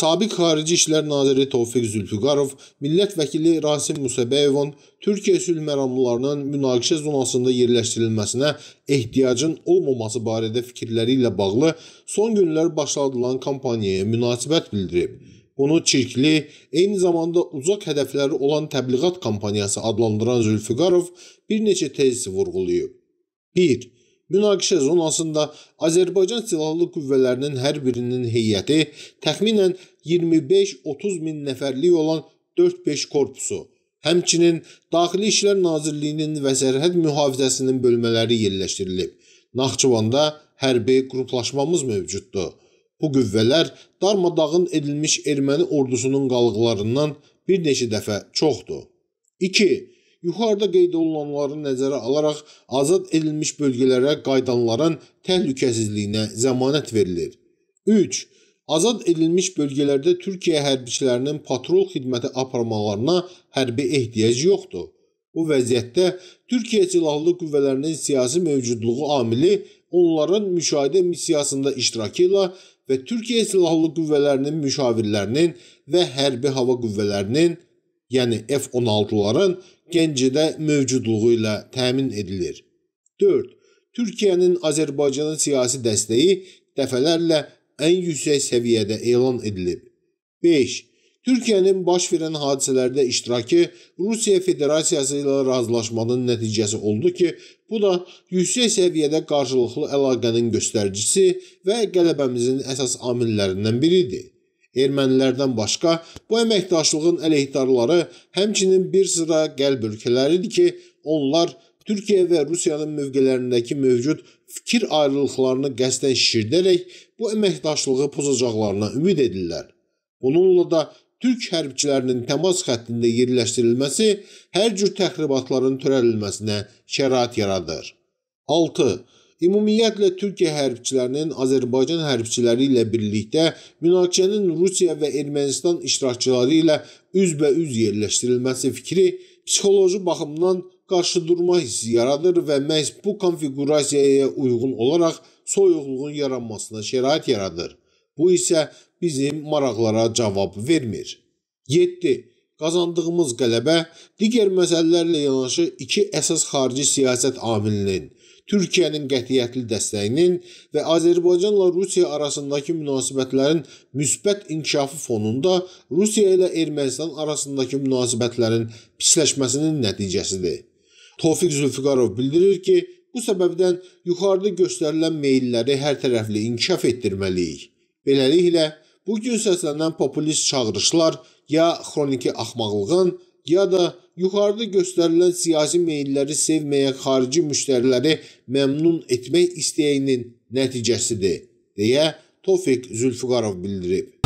Sabiq Xarici İşlər Naziri Tofiq Zülfüqarov, millət vəkili Rasim Musəbəyevin Türkiyə sülh məramlılarının münaqişə zonasında yerləşdirilməsinə ehtiyacın olmaması barədə fikirləri ilə bağlı son günlər başladılan kampaniyaya münasibət bildirib. Bunu çirkli, eyni zamanda uzaq hədəfləri olan təbliğat kampaniyası adlandıran Zülfüqarov bir neçə tezisi vurğulayıb. 1. Münaqişə zonasında Azərbaycan Silahlı Qüvvələrinin hər birinin heyəti təxminən 25-30 min nəfərlik olan 4-5 korpusu, həmçinin Daxili İşlər Nazirliyinin və Sərhəd Mühafizəsinin bölmələri yerləşdirilib. Naxçıvanda hərbi qruplaşmamız mövcuddur. Bu qüvvələr darmadağın edilmiş erməni ordusunun qalıqlarından bir neçə dəfə çoxdur. 2 yuxarıda qeyd olunanları nəzərə alaraq azad edilmiş bölgələrə qayıdanların təhlükəsizliyinə zəmanət verilir. 3. Azad edilmiş bölgələrdə Türkiyə hərbiçilərinin patrol xidməti aparmalarına hərbi ehtiyac yoxdur. Bu vəziyyətdə Türkiyə Silahlı Qüvvələrinin siyasi mövcudluğu amili onların müşahidə missiyasında iştirakı ilə və Türkiyə Silahlı Qüvvələrinin müşavirlərinin və hərbi hava qüvvələrinin, yəni F-16-ların Gəncədə mövcudluğu ilə təmin edilir. 4. Türkiyənin Azərbaycana siyasi dəstəyi dəfələrlə ən yüksək səviyyədə elan edilib. 5. Türkiyənin baş verən hadisələrdə iştirakı Rusiya Federasiyası ilə razılaşmanın nəticəsi oldu ki, bu da yüksək səviyyədə qarşılıqlı əlaqənin göstəricisi və qələbəmizin əsas amillərindən biridir. Ermənilərdən başqa bu əməkdaşlığın əleyhdarları həmçinin bir sıra qəlb ölkələridir ki, onlar Türkiyə və Rusiyanın mövqelərindəki mövcud fikir ayrılıqlarını qəsdən şişirdərək bu əməkdaşlığı pozacaqlarına ümid edirlər. Bununla da Türk hərbçilərinin təmas xəttində yerləşdirilməsi hər cür təxribatların törədilməsinə şərait yaradır. 6. Ümumiyyətlə Türkiyə hərbçilərinin Azərbaycan hərbçiləri ilə birlikdə münaqişənin Rusiya və Ermənistan iştirakçıları ilə üzbəüz yerləşdirilməsi fikri psixoloji baxımdan qarşıdurma hissi yaradır və məhz bu konfiqurasiyaya uyğun olaraq soyuqluğun yaranmasına şərait yaradır. Bu isə bizim maraqlara cavab vermir. 7. Qazandığımız qələbə digər məsələlərlə yanaşı iki əsas xarici siyasət amilinin Türkiyənin qətiyyətli dəstəyinin və Azərbaycanla Rusiya arasındakı münasibətlərin müsbət inkişafı fonunda Rusiya ilə Ermənistan arasındakı münasibətlərin pisləşməsinin nəticəsidir. Tofiq Zülfüqarov bildirir ki, bu səbəbdən yuxarıda göstərilən meylləri hər tərəfli inkişaf etdirməliyik. Beləliklə, bu gün səslənən populist çağırışlar ya xroniki axmaqlığın ya da yuxarıda göstərilən siyasi meylləri sevməyən xarici müştəriləri məmnun etmək istəyinin nəticəsidir, deyə Tofiq Zülfüqarov bildirib.